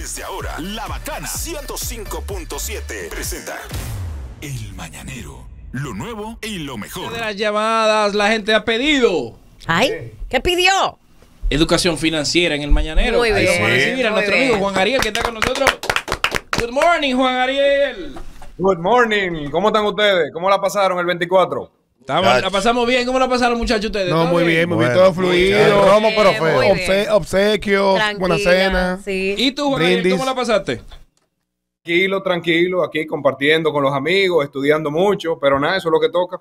Desde ahora, La Bacana 105.7 presenta El Mañanero. Lo nuevo y lo mejor. De las llamadas, la gente ha pedido. Ay, ¿qué pidió? Educación financiera en el Mañanero. Muy Ahí Vamos a recibir a nuestro amigo Juan Ariel que está con nosotros. Good morning, Juan Ariel. Good morning. ¿Cómo están ustedes? ¿Cómo la pasaron el 24? la pasamos bien. ¿Cómo la pasaron, muchachos, ustedes? No, muy bien, muy bien. Todo fluido. Romo, pero feo. Obsequios, buena cena. ¿Y tú, Juan cómo la pasaste? Tranquilo, tranquilo. Aquí compartiendo con los amigos, estudiando mucho. Pero nada, eso es lo que toca.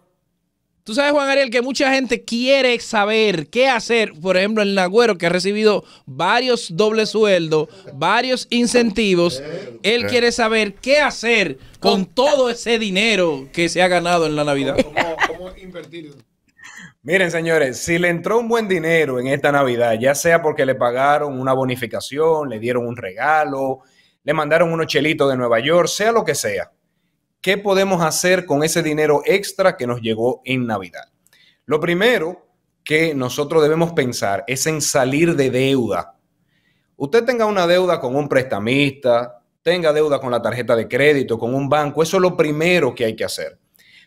Tú sabes, Juan Ariel, que mucha gente quiere saber qué hacer. Por ejemplo, el Nagüero, que ha recibido varios dobles sueldos, varios incentivos. Él eh. quiere saber qué hacer con todo ese dinero que se ha ganado en la Navidad. ¿Cómo, invertirlo? Miren, señores, si le entró un buen dinero en esta Navidad, ya sea porque le pagaron una bonificación, le dieron un regalo, le mandaron unos chelitos de Nueva York, sea lo que sea, ¿Qué podemos hacer con ese dinero extra que nos llegó en Navidad? Lo primero que nosotros debemos pensar es en salir de deuda. Usted tenga una deuda con un prestamista, tenga deuda con la tarjeta de crédito, con un banco, eso es lo primero que hay que hacer.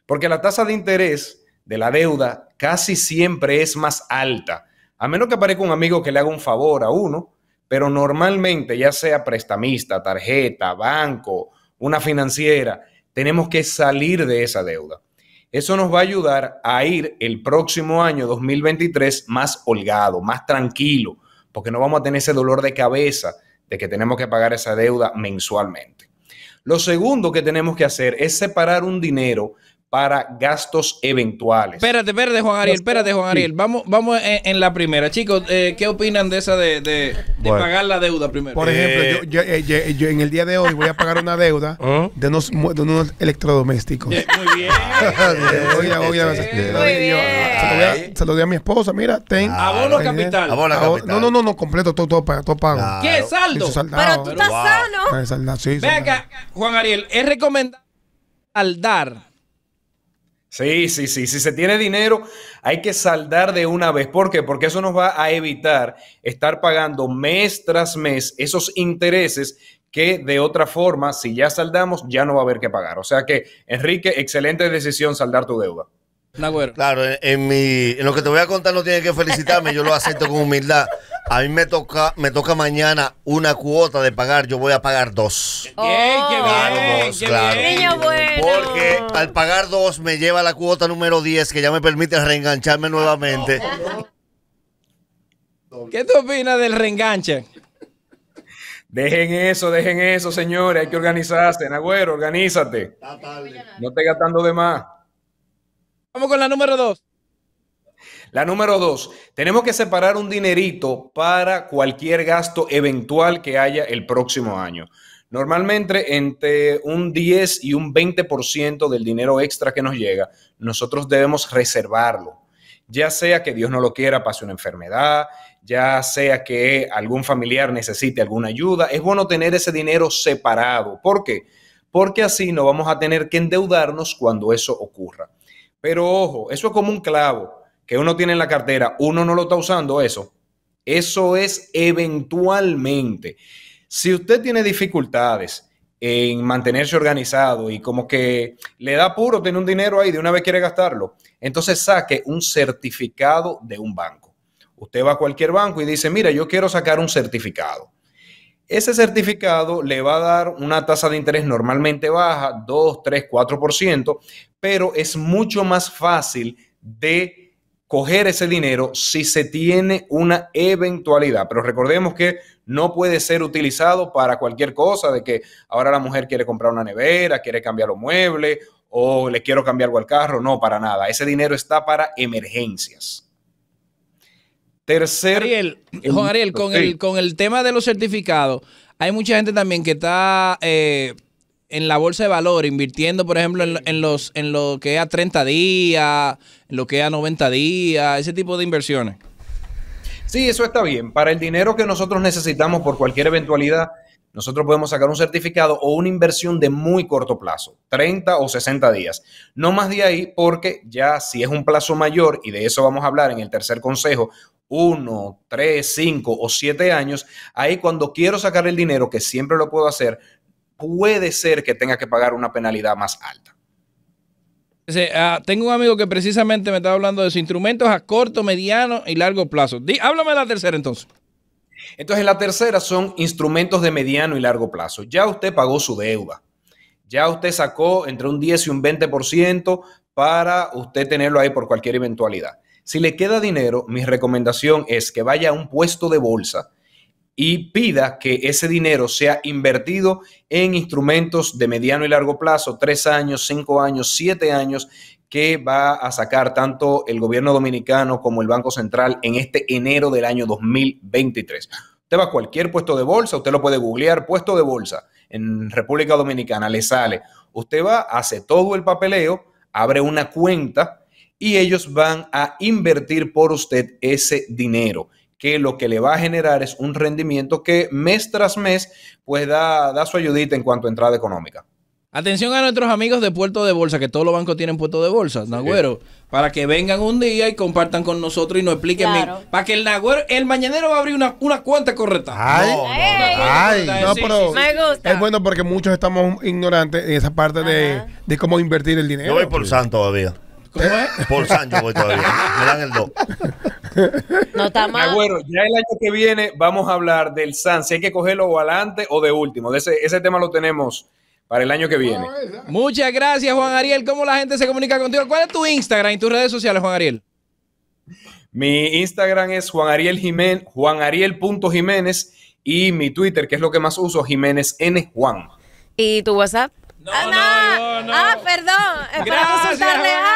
Porque la tasa de interés de la deuda casi siempre es más alta, a menos que aparezca un amigo que le haga un favor a uno, pero normalmente ya sea prestamista, tarjeta, banco, una financiera, tenemos que salir de esa deuda. Eso nos va a ayudar a ir el próximo año 2023 más holgado, más tranquilo, porque no vamos a tener ese dolor de cabeza de que tenemos que pagar esa deuda mensualmente. Lo segundo que tenemos que hacer es separar un dinero para gastos eventuales. Espérate, espérate, Juan Ariel, espérate, Juan Ariel. Vamos, vamos en, la primera. Chicos, eh, ¿qué opinan de esa de, de, pagar la deuda primero? Por ejemplo, eh, yo, en el día de hoy voy a pagar una deuda ¿Ah? de, unos, electrodomésticos. Muy bien. se lo di a, mi esposa, mira, ten. Abono capital. Abono No, no, no, no, completo, todo, todo, todo pago. ¿Qué? ¿Saldo? Pero tú estás sano. Ah, Venga, Juan Ariel, es recomendable saldar Sí, sí, sí. Si se tiene dinero, hay que saldar de una vez. ¿Por qué? Porque eso nos va a evitar estar pagando mes tras mes esos intereses que de otra forma, si ya saldamos, ya no va a haber que pagar. O sea que, Enrique, excelente decisión saldar tu deuda. Claro, en, mi, en lo que te voy a contar no tienes que felicitarme, yo lo acepto con humildad. A mí me toca, me toca mañana una cuota de pagar, yo voy a pagar dos. qué Porque al pagar dos me lleva la cuota número 10 que ya me permite reengancharme nuevamente. ¿Qué tú opinas del reenganche? Dejen eso, dejen eso, señores. Hay que organizarse. Nagüero, organízate. No te gastando de más. Vamos con la número dos. La número dos, tenemos que separar un dinerito para cualquier gasto eventual que haya el próximo año. Normalmente entre un 10 y un 20% del dinero extra que nos llega, nosotros debemos reservarlo. Ya sea que Dios no lo quiera, pase una enfermedad, ya sea que algún familiar necesite alguna ayuda, es bueno tener ese dinero separado. ¿Por qué? Porque así no vamos a tener que endeudarnos cuando eso ocurra. Pero ojo, eso es como un clavo que uno tiene en la cartera, uno no lo está usando, eso. Eso es eventualmente. Si usted tiene dificultades en mantenerse organizado y como que le da puro, tiene un dinero ahí, de una vez quiere gastarlo, entonces saque un certificado de un banco. Usted va a cualquier banco y dice, mira, yo quiero sacar un certificado. Ese certificado le va a dar una tasa de interés normalmente baja, 2, 3, 4%, pero es mucho más fácil de coger ese dinero si se tiene una eventualidad. Pero recordemos que no puede ser utilizado para cualquier cosa, de que ahora la mujer quiere comprar una nevera, quiere cambiar los muebles o le quiero cambiar algo al carro. No, para nada. Ese dinero está para emergencias. Tercer. Ariel, con, el, con el tema de los certificados, hay mucha gente también que está. Eh, en la bolsa de valor, invirtiendo, por ejemplo, en, los, en lo que es a 30 días, lo que es a 90 días, ese tipo de inversiones. Sí, eso está bien. Para el dinero que nosotros necesitamos por cualquier eventualidad, nosotros podemos sacar un certificado o una inversión de muy corto plazo, 30 o 60 días. No más de ahí porque ya si es un plazo mayor, y de eso vamos a hablar en el tercer consejo, 1, 3, 5 o 7 años, ahí cuando quiero sacar el dinero, que siempre lo puedo hacer, puede ser que tenga que pagar una penalidad más alta. Ah, tengo un amigo que precisamente me estaba hablando de sus instrumentos a corto, mediano y largo plazo. háblame de la tercera entonces. Entonces, la tercera son instrumentos de mediano y largo plazo. Ya usted pagó su deuda. Ya usted sacó entre un 10 y un 20% para usted tenerlo ahí por cualquier eventualidad. Si le queda dinero, mi recomendación es que vaya a un puesto de bolsa y pida que ese dinero sea invertido en instrumentos de mediano y largo plazo, tres años, cinco años, siete años, que va a sacar tanto el gobierno dominicano como el Banco Central en este enero del año 2023. Usted va a cualquier puesto de bolsa, usted lo puede googlear, puesto de bolsa en República Dominicana, le sale. Usted va, hace todo el papeleo, abre una cuenta y ellos van a invertir por usted ese dinero que lo que le va a generar es un rendimiento que mes tras mes pues da, su ayudita en cuanto a entrada económica. Atención a nuestros amigos de Puerto de Bolsa, que todos los bancos tienen Puerto de Bolsa, Nagüero, para que vengan un día y compartan con nosotros y nos expliquen. para que el Nagüero, el mañanero va a abrir una, una cuenta correcta. Ay, pero es bueno porque muchos estamos ignorantes en esa parte de, de, cómo invertir el dinero. Yo voy por San todavía. ¿Cómo es? Por San yo voy todavía. Me dan el 2. No está mal. Bueno, ya el año que viene vamos a hablar del San. Si hay que cogerlo o adelante o de último. ese, tema lo tenemos para el año que viene. Muchas gracias, Juan Ariel. ¿Cómo la gente se comunica contigo? ¿Cuál es tu Instagram y tus redes sociales, Juan Ariel? Mi Instagram es Juan Ariel Jiménez, Juan Ariel Jiménez y mi Twitter, que es lo que más uso, Jiménez N Juan. ¿Y tu WhatsApp? No, ah, no, no, Ah, perdón. Gracias,